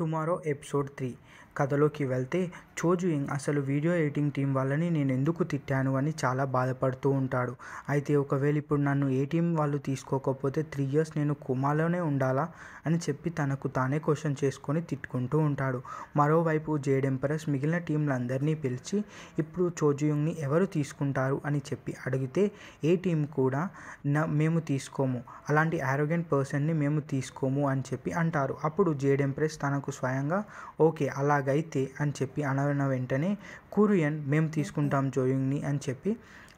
tomorrow episode three కథలోకి వెళ్తే ఇంగ్ అసలు వీడియో ఎడిటింగ్ టీం వాళ్ళని నేను ఎందుకు తిట్టాను అని చాలా బాధపడుతూ ఉంటాడు అయితే ఒకవేళ ఇప్పుడు నన్ను ఏ టీం వాళ్ళు తీసుకోకపోతే త్రీ ఇయర్స్ నేను కుమాలోనే ఉండాలా అని చెప్పి తనకు తానే క్వశ్చన్ చేసుకొని తిట్టుకుంటూ ఉంటాడు మరోవైపు జేడ్ ఎంపరస్ మిగిలిన టీంలందరినీ పిలిచి ఇప్పుడు చోజుయింగ్ని ఎవరు తీసుకుంటారు అని చెప్పి అడిగితే ఏ టీం కూడా మేము తీసుకోము అలాంటి ఆరోగ్యం పర్సన్ని మేము తీసుకోము అని చెప్పి అంటారు అప్పుడు జేడ్ ఎంప్రెస్ తన మనకు స్వయంగా ఓకే అలాగైతే అని చెప్పి అనవిన వెంటనే కురియన్ మేము తీసుకుంటాం జోయింగ్ని అని చెప్పి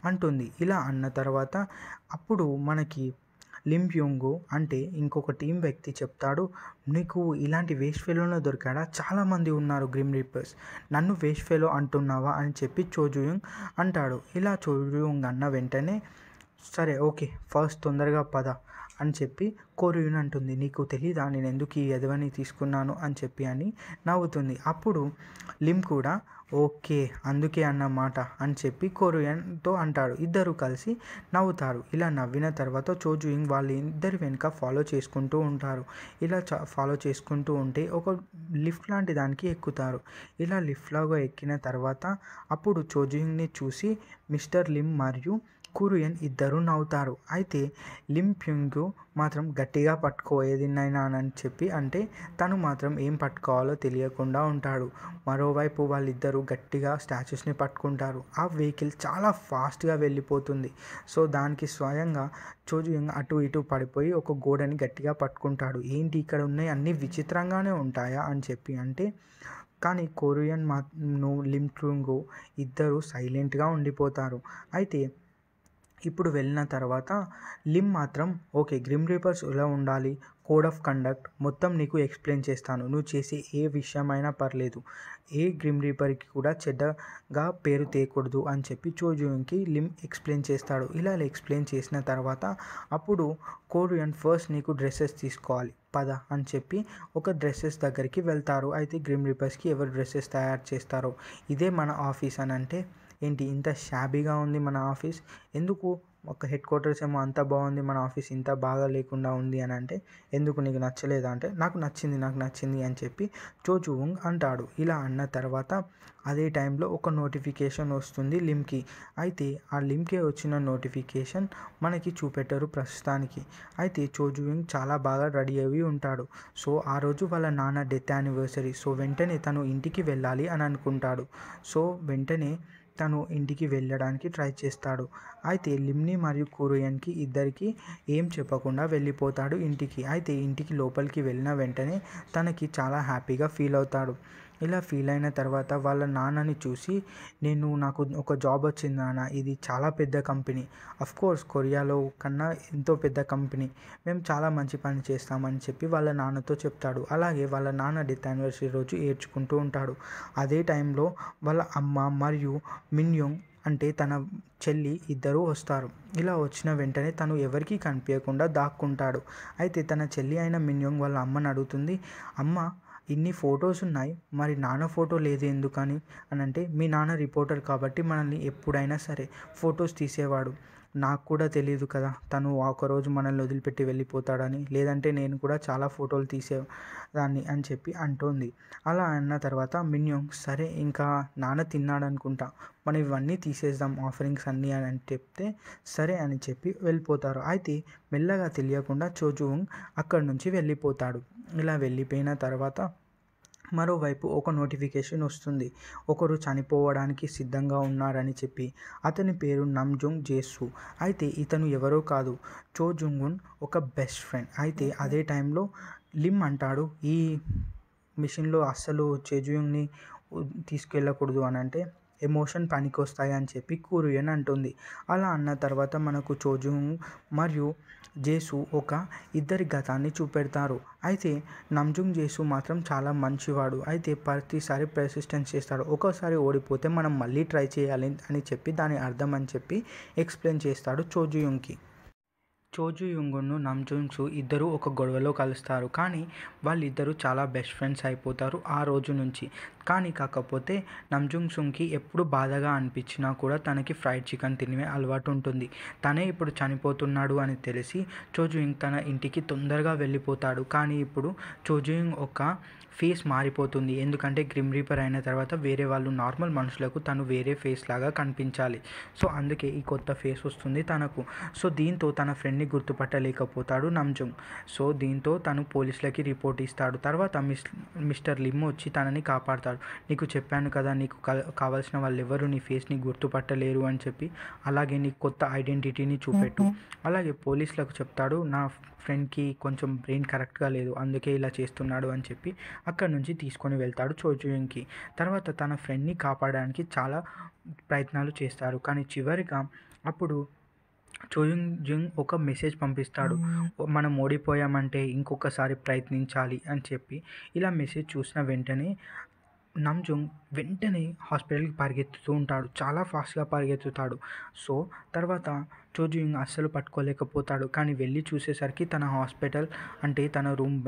అంటుంది ఇలా అన్న తర్వాత అప్పుడు మనకి లింప్యూంగు అంటే ఇంకొక టీం వ్యక్తి చెప్తాడు నీకు ఇలాంటి వేస్ట్ ఫెలోలో దొరికాడా చాలామంది ఉన్నారు గ్రిమ్ రీపర్స్ నన్ను వేస్ట్ ఫెలో అంటున్నావా అని చెప్పి చోజుయుంగ్ అంటాడు ఇలా చోజుయుంగ్ అన్న వెంటనే సరే ఓకే ఫస్ట్ తొందరగా పద అని చెప్పి కోరియున్ అంటుంది నీకు తెలీదా నేను ఎందుకు ఈ ఎదవని తీసుకున్నాను అని చెప్పి అని నవ్వుతుంది అప్పుడు లిమ్ కూడా ఓకే అందుకే అన్నమాట అని చెప్పి కోరియన్తో అంటాడు ఇద్దరు కలిసి నవ్వుతారు ఇలా నవ్విన తర్వాత చోజుయింగ్ వాళ్ళు ఇద్దరు వెనుక ఫాలో చేసుకుంటూ ఉంటారు ఇలా ఫాలో చేసుకుంటూ ఉంటే ఒక లిఫ్ట్ లాంటి దానికి ఎక్కుతారు ఇలా లిఫ్ట్లాగా ఎక్కిన తర్వాత అప్పుడు చోజుయింగ్ని చూసి మిస్టర్ లిమ్ మరియు కురియన్ ఇద్దరు నవ్వుతారు అయితే లింప్యుంగ్ మాత్రం గట్టిగా పట్టుకో అని చెప్పి అంటే తను మాత్రం ఏం పట్టుకోవాలో తెలియకుండా ఉంటాడు మరోవైపు వాళ్ళిద్దరూ గట్టిగా స్టాచ్యూస్ని పట్టుకుంటారు ఆ వెహికల్ చాలా ఫాస్ట్గా వెళ్ళిపోతుంది సో దానికి స్వయంగా చోజుయంగ్ అటు ఇటు పడిపోయి ఒక గోడని గట్టిగా పట్టుకుంటాడు ఏంటి ఇక్కడ ఉన్నాయి అన్ని విచిత్రంగానే ఉంటాయా అని చెప్పి అంటే కానీ కొరియన్ మా లిమ్ ఇద్దరు సైలెంట్గా ఉండిపోతారు అయితే ఇప్పుడు వెళ్ళిన తర్వాత లిమ్ మాత్రం ఓకే గ్రిమ్ రీపర్స్ ఎలా ఉండాలి కోడ్ ఆఫ్ కండక్ట్ మొత్తం నీకు ఎక్స్ప్లెయిన్ చేస్తాను నువ్వు చేసే ఏ విషయమైనా పర్లేదు ఏ గ్రిమ్ రీపర్కి కూడా చెడ్డగా పేరు తేయకూడదు అని చెప్పి చోజూన్కి లిమ్ ఎక్స్ప్లెయిన్ చేస్తాడు ఇలా ఎక్స్ప్లెయిన్ చేసిన తర్వాత అప్పుడు కోరియన్ ఫస్ట్ నీకు డ్రెస్సెస్ తీసుకోవాలి పద అని చెప్పి ఒక డ్రెస్సెస్ దగ్గరికి వెళ్తారు అయితే గ్రిమ్ రీపర్స్కి ఎవరు డ్రెస్సెస్ తయారు చేస్తారో ఇదే మన ఆఫీస్ అని అంటే ఏంటి ఇంత షాబీగా ఉంది మన ఆఫీస్ ఎందుకు ఒక హెడ్ క్వార్టర్స్ ఏమో అంత బాగుంది మన ఆఫీస్ ఇంత బాగా లేకుండా ఉంది అని అంటే ఎందుకు నీకు నచ్చలేదా అంటే నాకు నచ్చింది నాకు నచ్చింది అని చెప్పి ఉంగ్ అంటాడు ఇలా అన్న తర్వాత అదే టైంలో ఒక నోటిఫికేషన్ వస్తుంది లిమ్కి అయితే ఆ లిమ్కే వచ్చిన నోటిఫికేషన్ మనకి చూపెట్టారు ప్రస్తుతానికి అయితే ఉంగ్ చాలా బాగా రెడీ అయ్యి ఉంటాడు సో ఆ రోజు వాళ్ళ నాన్న డెత్ యానివర్సరీ సో వెంటనే తను ఇంటికి వెళ్ళాలి అని అనుకుంటాడు సో వెంటనే తను ఇంటికి వెళ్ళడానికి ట్రై చేస్తాడు అయితే లిమ్ని మరియు కురియన్కి ఇద్దరికి ఏం చెప్పకుండా వెళ్ళిపోతాడు ఇంటికి అయితే ఇంటికి లోపలికి వెళ్ళిన వెంటనే తనకి చాలా హ్యాపీగా ఫీల్ అవుతాడు ఇలా ఫీల్ అయిన తర్వాత వాళ్ళ నాన్నని చూసి నేను నాకు ఒక జాబ్ వచ్చింది నాన్న ఇది చాలా పెద్ద కంపెనీ కోర్స్ కొరియాలో కన్నా ఎంతో పెద్ద కంపెనీ మేము చాలా మంచి పని చేస్తామని చెప్పి వాళ్ళ నాన్నతో చెప్తాడు అలాగే వాళ్ళ నాన్న డెత్ యానివర్సరీ రోజు ఏడ్చుకుంటూ ఉంటాడు అదే టైంలో వాళ్ళ అమ్మ మరియు మిన్యోంగ్ అంటే తన చెల్లి ఇద్దరూ వస్తారు ఇలా వచ్చిన వెంటనే తను ఎవరికీ కనిపించకుండా దాక్కుంటాడు అయితే తన చెల్లి అయిన మిన్యోంగ్ వాళ్ళ అమ్మని అడుగుతుంది అమ్మ ఇన్ని ఫొటోస్ ఉన్నాయి మరి నాన్న ఫోటో లేదు ఎందుకని అని అంటే మీ నాన్న రిపోర్టర్ కాబట్టి మనల్ని ఎప్పుడైనా సరే ఫొటోస్ తీసేవాడు నాకు కూడా తెలియదు కదా తను ఒకరోజు మనల్ని వదిలిపెట్టి వెళ్ళిపోతాడని లేదంటే నేను కూడా చాలా ఫోటోలు తీసేదాన్ని అని చెప్పి అంటోంది అలా అన్న తర్వాత మిన్యోంగ్ సరే ఇంకా నాన్న తిన్నాడనుకుంటా మనం ఇవన్నీ తీసేద్దాం ఆఫరింగ్స్ అన్నీ అని చెప్తే సరే అని చెప్పి వెళ్ళిపోతారు అయితే మెల్లగా తెలియకుండా చోజువుంగ్ అక్కడి నుంచి వెళ్ళిపోతాడు ఇలా వెళ్ళిపోయిన తర్వాత మరోవైపు ఒక నోటిఫికేషన్ వస్తుంది ఒకరు చనిపోవడానికి సిద్ధంగా ఉన్నారని చెప్పి అతని పేరు నమ్జుంగ్ జేసు అయితే ఇతను ఎవరో కాదు చో జుంగున్ ఒక బెస్ట్ ఫ్రెండ్ అయితే అదే టైంలో లిమ్ అంటాడు ఈ మిషన్లో అస్సలు చేజుంగ్ని తీసుకెళ్ళకూడదు అని అంటే ఎమోషన్ పనికొస్తాయి అని చెప్పి కురియన్ అంటుంది అలా అన్న తర్వాత మనకు చోజు మరియు జేసు ఒక ఇద్దరి గతాన్ని చూపెడతారు అయితే నమ్జుంగ్ జేసు మాత్రం చాలా మంచివాడు అయితే ప్రతిసారి ప్రెసిస్టెన్స్ చేస్తాడు ఒక్కోసారి ఓడిపోతే మనం మళ్ళీ ట్రై చేయాలి అని చెప్పి దాని అర్థం అని చెప్పి ఎక్స్ప్లెయిన్ చేస్తాడు చోజుయుంగ్కి చోజుయుంగును నమ్జుంగ్సు ఇద్దరు ఒక గొడవలో కలుస్తారు కానీ వాళ్ళిద్దరూ చాలా బెస్ట్ ఫ్రెండ్స్ అయిపోతారు ఆ రోజు నుంచి కానీ కాకపోతే నంజుంగ్ సుంగ్కి ఎప్పుడు బాధగా అనిపించినా కూడా తనకి ఫ్రైడ్ చికెన్ తినే అలవాటు ఉంటుంది తనే ఇప్పుడు చనిపోతున్నాడు అని తెలిసి చోజుయింగ్ తన ఇంటికి తొందరగా వెళ్ళిపోతాడు కానీ ఇప్పుడు చోజుయింగ్ ఒక ఫేస్ మారిపోతుంది ఎందుకంటే గ్రిమ్ రీపర్ అయిన తర్వాత వేరే వాళ్ళు నార్మల్ మనుషులకు తను వేరే ఫేస్ లాగా కనిపించాలి సో అందుకే ఈ కొత్త ఫేస్ వస్తుంది తనకు సో దీంతో తన ఫ్రెండ్ని గుర్తుపట్టలేకపోతాడు నమ్జుంగ్ సో దీంతో తను పోలీసులకి రిపోర్ట్ ఇస్తాడు తర్వాత మిస్ మిస్టర్ లిమ్ వచ్చి తనని కాపాడుతాడు చేస్తారు నీకు చెప్పాను కదా నీకు కావాల్సిన వాళ్ళు ఎవరు నీ ఫేస్ని గుర్తుపట్టలేరు అని చెప్పి అలాగే నీ కొత్త ఐడెంటిటీని చూపెట్టు అలాగే పోలీసులకు చెప్తాడు నా ఫ్రెండ్కి కొంచెం బ్రెయిన్ కరెక్ట్గా లేదు అందుకే ఇలా చేస్తున్నాడు అని చెప్పి అక్కడ నుంచి తీసుకొని వెళ్తాడు చోచుయంకి తర్వాత తన ఫ్రెండ్ని కాపాడడానికి చాలా ప్రయత్నాలు చేస్తారు కానీ చివరిగా అప్పుడు చోయింగ్ జుంగ్ ఒక మెసేజ్ పంపిస్తాడు మనం ఓడిపోయామంటే ఇంకొకసారి ప్రయత్నించాలి అని చెప్పి ఇలా మెసేజ్ చూసిన వెంటనే నామ్జుంగ్ వెంటనే హాస్పిటల్కి పరిగెత్తుతూ ఉంటాడు చాలా ఫాస్ట్గా పరిగెత్తుతాడు సో తర్వాత రాజు అస్సలు పట్టుకోలేకపోతాడు కానీ వెళ్ళి చూసేసరికి తన హాస్పిటల్ అంటే తన రూమ్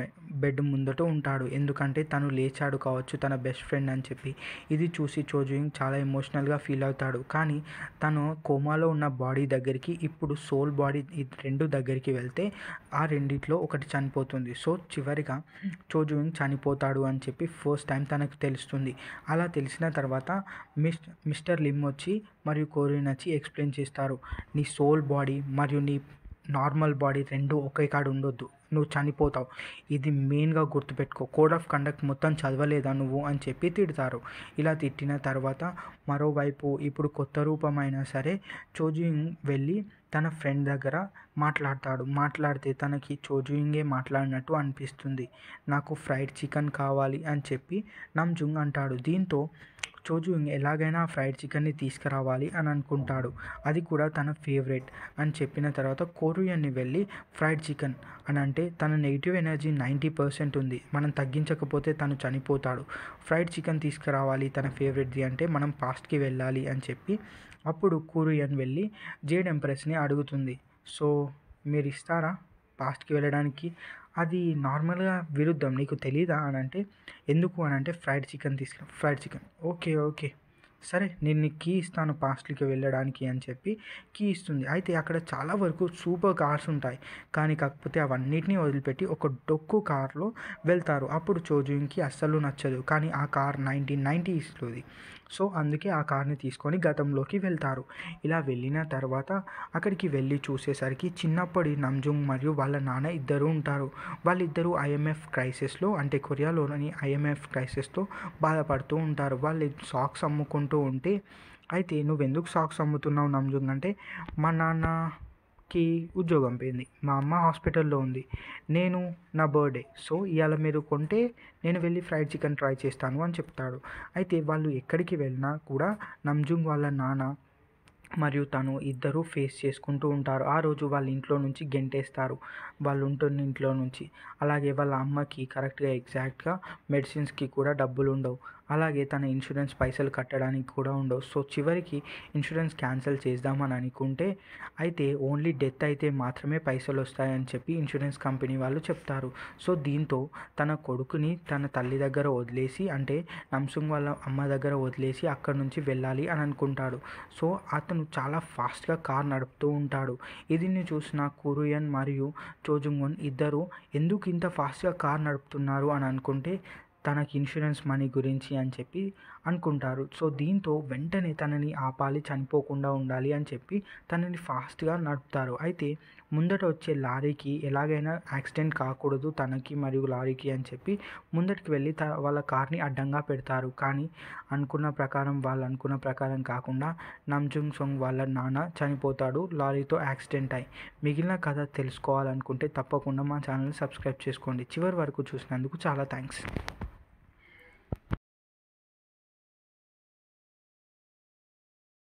బెడ్ ముందట ఉంటాడు ఎందుకంటే తను లేచాడు కావచ్చు తన బెస్ట్ ఫ్రెండ్ అని చెప్పి ఇది చూసి చోజుయింగ్ చాలా ఎమోషనల్గా ఫీల్ అవుతాడు కానీ తను కోమాలో ఉన్న బాడీ దగ్గరికి ఇప్పుడు సోల్ బాడీ ఈ రెండు దగ్గరికి వెళ్తే ఆ రెండిట్లో ఒకటి చనిపోతుంది సో చివరిగా చోజుయింగ్ చనిపోతాడు అని చెప్పి ఫస్ట్ టైం తనకు తెలుస్తుంది అలా తెలిసిన తర్వాత మిస్ మిస్టర్ లిమ్ వచ్చి మరియు కోరి నచ్చి ఎక్స్ప్లెయిన్ చేస్తారు నీ సోల్ బాడీ మరియు నీ నార్మల్ బాడీ రెండు ఒకే కాడ ఉండొద్దు నువ్వు చనిపోతావు ఇది మెయిన్గా గుర్తుపెట్టుకో కోడ్ ఆఫ్ కండక్ట్ మొత్తం చదవలేదా నువ్వు అని చెప్పి తిడతారు ఇలా తిట్టిన తర్వాత మరోవైపు ఇప్పుడు కొత్త రూపమైనా సరే చోజింగ్ వెళ్ళి తన ఫ్రెండ్ దగ్గర మాట్లాడతాడు మాట్లాడితే తనకి చోజుయింగే మాట్లాడినట్టు అనిపిస్తుంది నాకు ఫ్రైడ్ చికెన్ కావాలి అని చెప్పి నమ్జుంగ్ అంటాడు దీంతో చోజు ఎలాగైనా ఫ్రైడ్ చికెన్ని తీసుకురావాలి అని అనుకుంటాడు అది కూడా తన ఫేవరెట్ అని చెప్పిన తర్వాత కోరియన్ని వెళ్ళి ఫ్రైడ్ చికెన్ అని అంటే తన నెగిటివ్ ఎనర్జీ నైంటీ పర్సెంట్ ఉంది మనం తగ్గించకపోతే తను చనిపోతాడు ఫ్రైడ్ చికెన్ తీసుకురావాలి తన ఫేవరెట్ది అంటే మనం పాస్ట్కి వెళ్ళాలి అని చెప్పి అప్పుడు కోరియన్ వెళ్ళి జేడ్ ఎంప్రెస్ని అడుగుతుంది సో మీరు ఇస్తారా పాస్ట్కి వెళ్ళడానికి అది నార్మల్గా విరుద్ధం నీకు తెలీదా అని అంటే ఎందుకు అని అంటే ఫ్రైడ్ చికెన్ తీసుకురా ఫ్రైడ్ చికెన్ ఓకే ఓకే సరే నేను నీకు కీ ఇస్తాను పాస్ట్లకి వెళ్ళడానికి అని చెప్పి కీ ఇస్తుంది అయితే అక్కడ చాలా వరకు సూపర్ కార్స్ ఉంటాయి కానీ కాకపోతే అవన్నిటిని వదిలిపెట్టి ఒక డొక్కు కార్లో వెళ్తారు అప్పుడు చోజుయింగ్కి అస్సలు నచ్చదు కానీ ఆ కార్ నైన్టీన్ ఇస్తుంది సో అందుకే ఆ కార్ని తీసుకొని గతంలోకి వెళ్తారు ఇలా వెళ్ళిన తర్వాత అక్కడికి వెళ్ళి చూసేసరికి చిన్నప్పటి నంజుంగ్ మరియు వాళ్ళ నాన్న ఇద్దరు ఉంటారు వాళ్ళిద్దరూ ఐఎంఎఫ్ క్రైసిస్లో అంటే కొరియాలోని ఐఎంఎఫ్ క్రైసిస్తో బాధపడుతూ ఉంటారు వాళ్ళు సాక్స్ అమ్ముకుంటూ ఉంటే అయితే నువ్వెందుకు సాక్స్ అమ్ముతున్నావు నంజుంగ్ అంటే మా నాన్న కి ఉద్యోగం పోయింది మా అమ్మ హాస్పిటల్లో ఉంది నేను నా బర్త్డే సో ఇవాళ మీరు కొంటే నేను వెళ్ళి ఫ్రైడ్ చికెన్ ట్రై చేస్తాను అని చెప్తాడు అయితే వాళ్ళు ఎక్కడికి వెళ్ళినా కూడా నంజుంగ్ వాళ్ళ నాన్న మరియు తను ఇద్దరూ ఫేస్ చేసుకుంటూ ఉంటారు ఆ రోజు వాళ్ళ ఇంట్లో నుంచి గెంటేస్తారు వాళ్ళు ఉంటున్న ఇంట్లో నుంచి అలాగే వాళ్ళ అమ్మకి కరెక్ట్గా ఎగ్జాక్ట్గా మెడిసిన్స్కి కూడా డబ్బులు ఉండవు అలాగే తన ఇన్సూరెన్స్ పైసలు కట్టడానికి కూడా ఉండవు సో చివరికి ఇన్సూరెన్స్ క్యాన్సిల్ చేద్దామని అనుకుంటే అయితే ఓన్లీ డెత్ అయితే మాత్రమే పైసలు వస్తాయని చెప్పి ఇన్సూరెన్స్ కంపెనీ వాళ్ళు చెప్తారు సో దీంతో తన కొడుకుని తన తల్లి దగ్గర వదిలేసి అంటే నమ్సుంగ్ వాళ్ళ అమ్మ దగ్గర వదిలేసి అక్కడ నుంచి వెళ్ళాలి అని అనుకుంటాడు సో అతను చాలా ఫాస్ట్గా కార్ నడుపుతూ ఉంటాడు ఇదిని చూసిన కురియన్ మరియు చోజుంగన్ ఇద్దరు ఎందుకు ఇంత ఫాస్ట్గా కార్ నడుపుతున్నారు అని అనుకుంటే తనకి ఇన్సూరెన్స్ మనీ గురించి అని చెప్పి అనుకుంటారు సో దీంతో వెంటనే తనని ఆపాలి చనిపోకుండా ఉండాలి అని చెప్పి తనని ఫాస్ట్గా నడుపుతారు అయితే ముందట వచ్చే లారీకి ఎలాగైనా యాక్సిడెంట్ కాకూడదు తనకి మరియు లారీకి అని చెప్పి ముందటికి వెళ్ళి త వాళ్ళ కార్ని అడ్డంగా పెడతారు కానీ అనుకున్న ప్రకారం వాళ్ళు అనుకున్న ప్రకారం కాకుండా నమ్జుంగ్ సొంగ్ వాళ్ళ నాన్న చనిపోతాడు లారీతో యాక్సిడెంట్ అయి మిగిలిన కథ తెలుసుకోవాలనుకుంటే తప్పకుండా మా ఛానల్ని సబ్స్క్రైబ్ చేసుకోండి చివరి వరకు చూసినందుకు చాలా థ్యాంక్స్